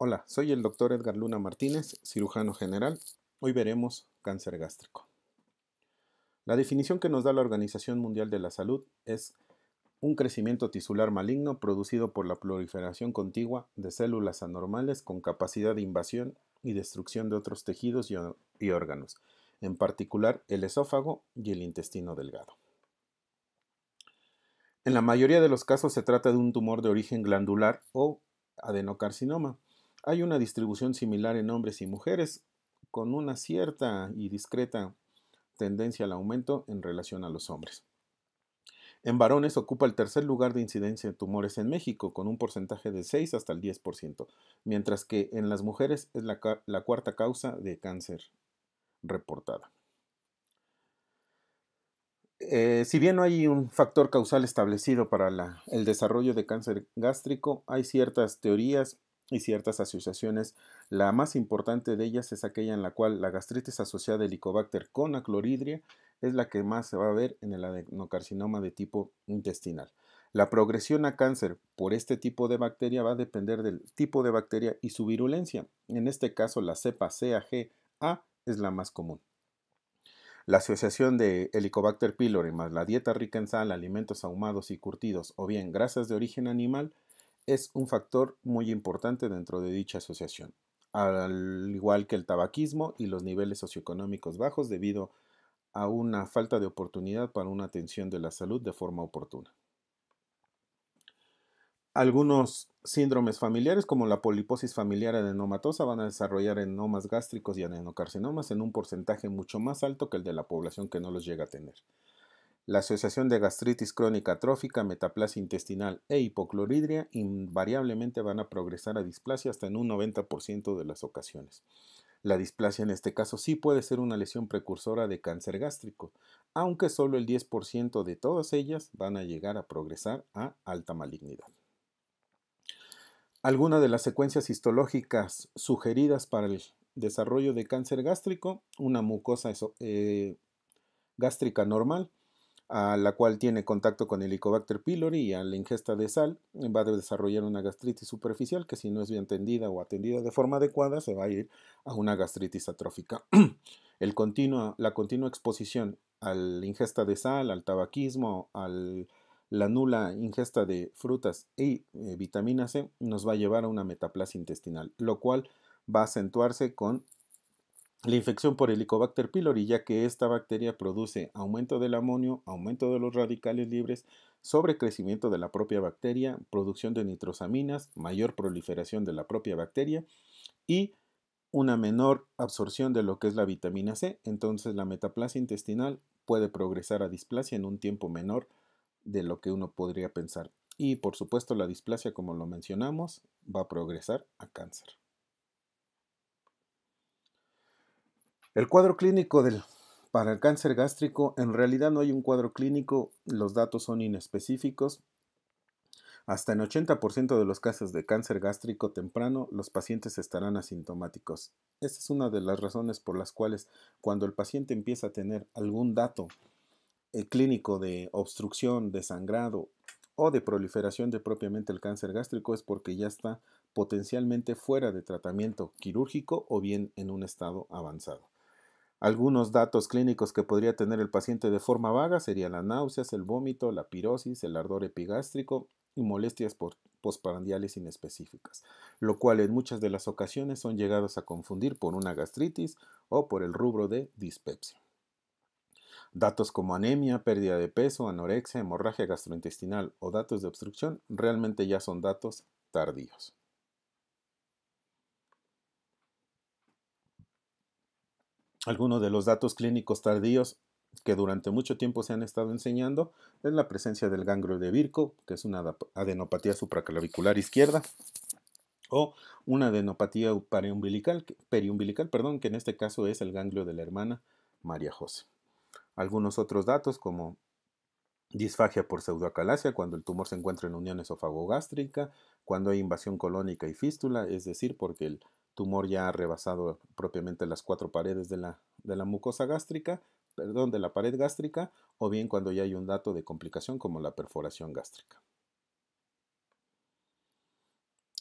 Hola, soy el doctor Edgar Luna Martínez, cirujano general. Hoy veremos cáncer gástrico. La definición que nos da la Organización Mundial de la Salud es un crecimiento tisular maligno producido por la proliferación contigua de células anormales con capacidad de invasión y destrucción de otros tejidos y órganos, en particular el esófago y el intestino delgado. En la mayoría de los casos se trata de un tumor de origen glandular o adenocarcinoma, hay una distribución similar en hombres y mujeres, con una cierta y discreta tendencia al aumento en relación a los hombres. En varones ocupa el tercer lugar de incidencia de tumores en México, con un porcentaje de 6 hasta el 10%, mientras que en las mujeres es la, cuarta causa de cáncer reportada. Eh, si bien no hay un factor causal establecido para el desarrollo de cáncer gástrico, hay ciertas teorías y ciertas asociaciones. La más importante de ellas es aquella en la cual la gastritis asociada Helicobacter con acloridria es la que más se va a ver en el adenocarcinoma de tipo intestinal. La progresión a cáncer por este tipo de bacteria va a depender del tipo de bacteria y su virulencia. En este caso, la cepa CAGA es la más común. La asociación de Helicobacter pylori más la dieta rica en sal, alimentos ahumados y curtidos o bien grasas de origen animal es un factor muy importante dentro de dicha asociación, al igual que el tabaquismo y los niveles socioeconómicos bajos debido a una falta de oportunidad para una atención de la salud de forma oportuna. Algunos síndromes familiares como la poliposis familiar adenomatosa van a desarrollar enomas gástricos y adenocarcinomas en un porcentaje mucho más alto que el de la población que no los llega a tener. La asociación de gastritis crónica atrófica, metaplasia intestinal e hipocloridria invariablemente van a progresar a displasia hasta en un 90% de las ocasiones. La displasia en este caso sí puede ser una lesión precursora de cáncer gástrico, aunque solo el 10% de todas ellas van a llegar a progresar a alta malignidad. Algunas de las secuencias histológicas sugeridas para el desarrollo de cáncer gástrico, una mucosa eh, gástrica normal, a la cual tiene contacto con el Helicobacter pylori y a la ingesta de sal va a desarrollar una gastritis superficial que si no es bien atendida o atendida de forma adecuada se va a ir a una gastritis atrófica. El la continua exposición a la ingesta de sal, al tabaquismo, a la nula ingesta de frutas y eh, vitamina C nos va a llevar a una metaplasia intestinal, lo cual va a acentuarse con la infección por Helicobacter pylori, ya que esta bacteria produce aumento del amonio, aumento de los radicales libres, sobrecrecimiento de la propia bacteria, producción de nitrosaminas, mayor proliferación de la propia bacteria y una menor absorción de lo que es la vitamina C. Entonces la metaplasia intestinal puede progresar a displasia en un tiempo menor de lo que uno podría pensar. Y por supuesto la displasia, como lo mencionamos, va a progresar a cáncer. El cuadro clínico para el cáncer gástrico, en realidad no hay un cuadro clínico, los datos son inespecíficos. Hasta en 80% de los casos de cáncer gástrico temprano, los pacientes estarán asintomáticos. Esta es una de las razones por las cuales cuando el paciente empieza a tener algún dato eh, clínico de obstrucción, de sangrado o de proliferación de propiamente el cáncer gástrico es porque ya está potencialmente fuera de tratamiento quirúrgico o bien en un estado avanzado. Algunos datos clínicos que podría tener el paciente de forma vaga serían las náuseas, el vómito, la pirosis, el ardor epigástrico y molestias posparandiales inespecíficas, lo cual en muchas de las ocasiones son llegados a confundir por una gastritis o por el rubro de dispepsia. Datos como anemia, pérdida de peso, anorexia, hemorragia gastrointestinal o datos de obstrucción realmente ya son datos tardíos. Algunos de los datos clínicos tardíos que durante mucho tiempo se han estado enseñando es la presencia del ganglio de Virco, que es una adenopatía supraclavicular izquierda, o una adenopatía periumbilical, perdón, que en este caso es el ganglio de la hermana María José. Algunos otros datos como disfagia por pseudoacalasia cuando el tumor se encuentra en unión esofagogástrica, cuando hay invasión colónica y fístula, es decir, porque el tumor ya ha rebasado propiamente las cuatro paredes de la, mucosa gástrica, perdón, de la pared gástrica, o bien cuando ya hay un dato de complicación como la perforación gástrica.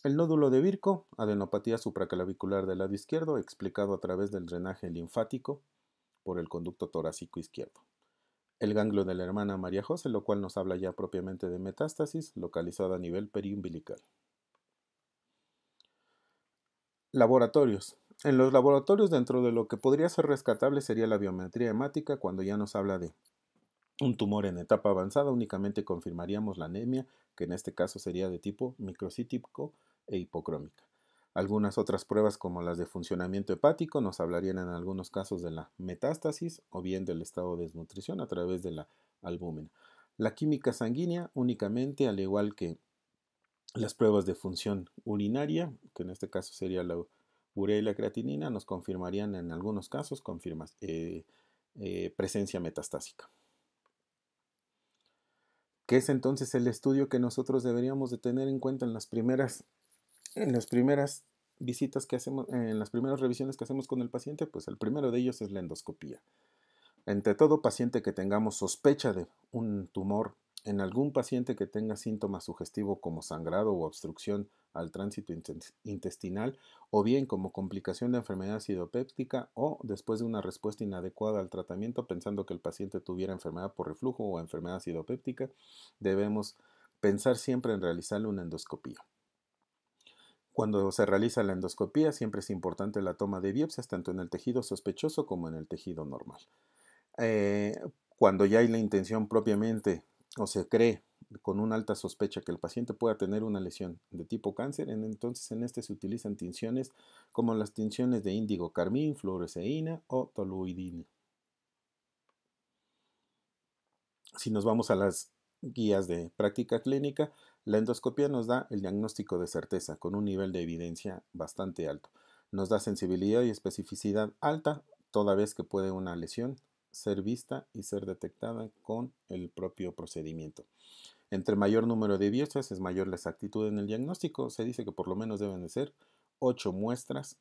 El nódulo de Virco, adenopatía supraclavicular del lado izquierdo, explicado a través del drenaje linfático por el conducto torácico izquierdo. El ganglio de la hermana María José, lo cual nos habla ya propiamente de metástasis localizada a nivel periumbilical. Laboratorios. En los laboratorios, dentro de lo que podría ser rescatable sería la biometría hemática cuando ya nos habla de un tumor en etapa avanzada, únicamente confirmaríamos la anemia, que en este caso sería de tipo microcítico e hipocrómica. Algunas otras pruebas como las de funcionamiento hepático nos hablarían en algunos casos de la metástasis o bien del estado de desnutrición a través de la albúmina. La química sanguínea únicamente, al igual que las pruebas de función urinaria, que en este caso sería la urea y la creatinina, nos confirmarían en algunos casos confirmas, eh, eh, presencia metastásica. ¿Qué es entonces el estudio que nosotros deberíamos de tener en cuenta en las primeras, en las primeras visitas que hacemos, en las primeras revisiones que hacemos con el paciente? Pues el primero de ellos es la endoscopía. Entre todo paciente que tengamos sospecha de un tumor en algún paciente que tenga síntomas sugestivo como sangrado o obstrucción al tránsito intestinal, o bien como complicación de enfermedad acidopéptica, o después de una respuesta inadecuada al tratamiento pensando que el paciente tuviera enfermedad por reflujo o enfermedad acidopéptica, debemos pensar siempre en realizarle una endoscopía. Cuando se realiza la endoscopía, siempre es importante la toma de biopsias tanto en el tejido sospechoso como en el tejido normal. Eh, cuando ya hay la intención propiamente o se cree con una alta sospecha que el paciente pueda tener una lesión de tipo cáncer, entonces en este se utilizan tinciones como las tinciones de índigo carmín, fluoresceína o toluidina. Si nos vamos a las guías de práctica clínica, la endoscopia nos da el diagnóstico de certeza con un nivel de evidencia bastante alto. Nos da sensibilidad y especificidad alta, toda vez que puede una lesión ser vista y ser detectada con el propio procedimiento. Entre mayor número de biopsias es mayor la exactitud en el diagnóstico. Se dice que por lo menos deben de ser ocho muestras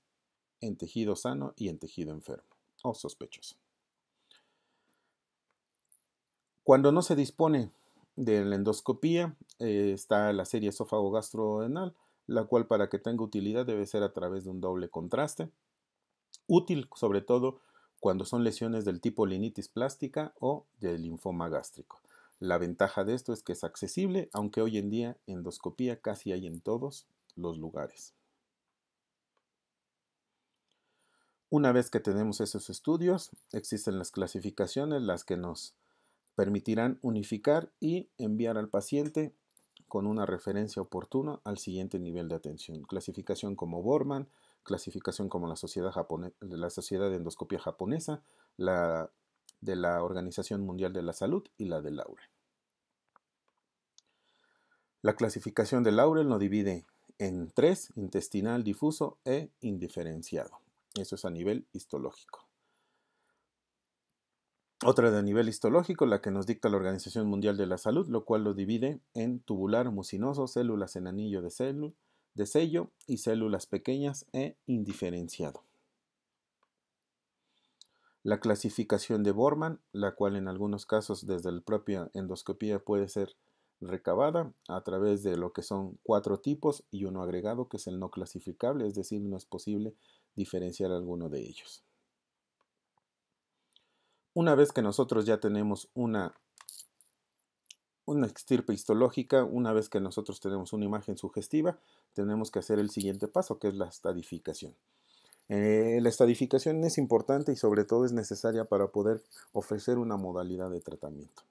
en tejido sano y en tejido enfermo o sospechoso. Cuando no se dispone de la endoscopía eh, está la serie esófago gastroenal la cual para que tenga utilidad debe ser a través de un doble contraste, útil sobre todo cuando son lesiones del tipo linitis plástica o del linfoma gástrico. La ventaja de esto es que es accesible, aunque hoy en día endoscopía casi hay en todos los lugares. Una vez que tenemos esos estudios, existen las clasificaciones, las que nos permitirán unificar y enviar al paciente con una referencia oportuna al siguiente nivel de atención. Clasificación como Borman, clasificación como la Sociedad, la Sociedad de Endoscopia Japonesa, la de la Organización Mundial de la Salud y la de Laure. La clasificación de Laurel lo divide en tres, intestinal, difuso e indiferenciado. Eso es a nivel histológico. Otra de nivel histológico, la que nos dicta la Organización Mundial de la Salud, lo cual lo divide en tubular, mucinoso, células en anillo de, células, de sello y células pequeñas e indiferenciado. La clasificación de Bormann, la cual en algunos casos desde la propia endoscopía puede ser recabada a través de lo que son cuatro tipos y uno agregado que es el no clasificable, es decir, no es posible diferenciar alguno de ellos. Una vez que nosotros ya tenemos una una extirpe histológica, una vez que nosotros tenemos una imagen sugestiva, tenemos que hacer el siguiente paso, que es la estadificación. Eh, la estadificación es importante y sobre todo es necesaria para poder ofrecer una modalidad de tratamiento.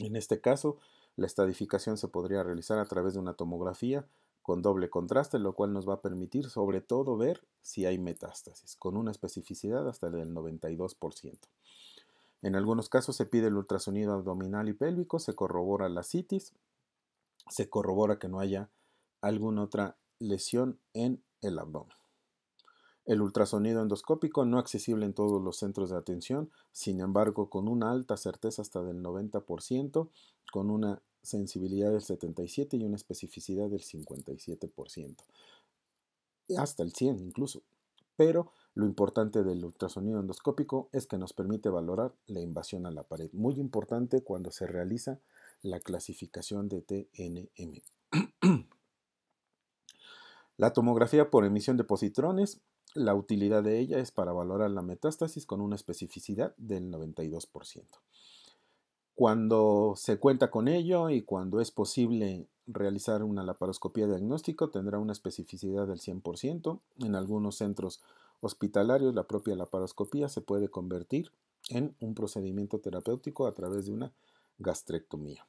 En este caso, la estadificación se podría realizar a través de una tomografía con doble contraste, lo cual nos va a permitir sobre todo ver si hay metástasis, con una especificidad hasta del 92%. En algunos casos se pide el ultrasonido abdominal y pélvico, se corrobora la citis, se corrobora que no haya alguna otra lesión en el abdomen. El ultrasonido endoscópico no accesible en todos los centros de atención, sin embargo con una alta certeza hasta del 90%, con una sensibilidad del 77% y una especificidad del 57%, hasta el 100% incluso. Pero lo importante del ultrasonido endoscópico es que nos permite valorar la invasión a la pared, muy importante cuando se realiza la clasificación de TNM. la tomografía por emisión de positrones, la utilidad de ella es para valorar la metástasis con una especificidad del 92%. Cuando se cuenta con ello y cuando es posible realizar una laparoscopía diagnóstico, tendrá una especificidad del 100%. En algunos centros hospitalarios, la propia laparoscopía se puede convertir en un procedimiento terapéutico a través de una gastrectomía.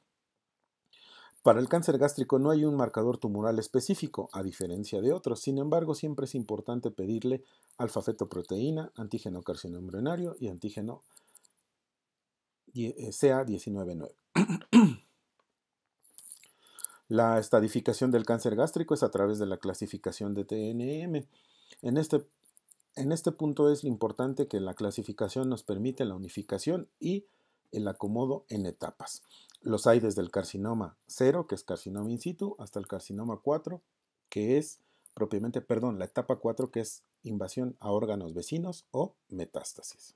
Para el cáncer gástrico no hay un marcador tumoral específico, a diferencia de otros. Sin embargo, siempre es importante pedirle alfa-fetoproteína, antígeno carcinomembranario y antígeno eh, CA19-9. La estadificación del cáncer gástrico es a través de la clasificación de TNM. En este en este punto es importante que la clasificación nos permite la unificación y el acomodo en etapas. Los hay desde el carcinoma 0, que es carcinoma in situ, hasta el carcinoma 4, que es propiamente, perdón, la etapa 4, que es invasión a órganos vecinos o metástasis.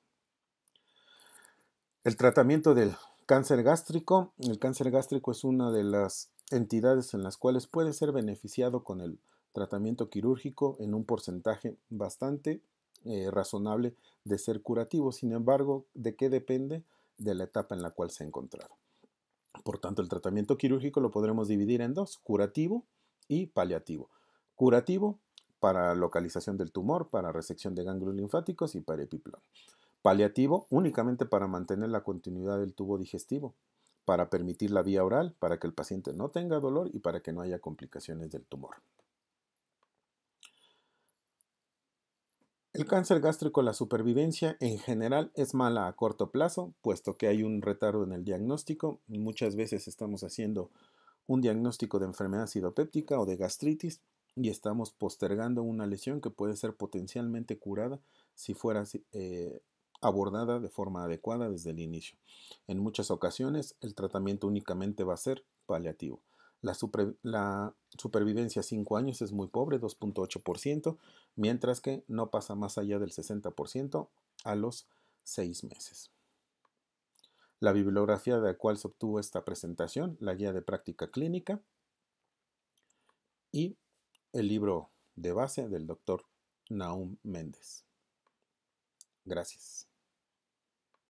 El tratamiento del cáncer gástrico. El cáncer gástrico es una de las entidades en las cuales puede ser beneficiado con el tratamiento quirúrgico en un porcentaje bastante eh, razonable de ser curativo. Sin embargo, ¿de qué depende? De la etapa en la cual se encontrado. Por tanto, el tratamiento quirúrgico lo podremos dividir en dos, curativo y paliativo. Curativo para localización del tumor, para resección de ganglios linfáticos y para epiplón. Paliativo únicamente para mantener la continuidad del tubo digestivo, para permitir la vía oral, para que el paciente no tenga dolor y para que no haya complicaciones del tumor. El cáncer gástrico, la supervivencia en general es mala a corto plazo, puesto que hay un retardo en el diagnóstico. Muchas veces estamos haciendo un diagnóstico de enfermedad sidopéptica o de gastritis y estamos postergando una lesión que puede ser potencialmente curada si fuera eh, abordada de forma adecuada desde el inicio. En muchas ocasiones el tratamiento únicamente va a ser paliativo. La, supervivencia a 5 años es muy pobre, 2.8%, mientras que no pasa más allá del 60% a los 6 meses. La bibliografía de la cual se obtuvo esta presentación, la guía de práctica clínica y el libro de base del doctor Naum Méndez. Gracias.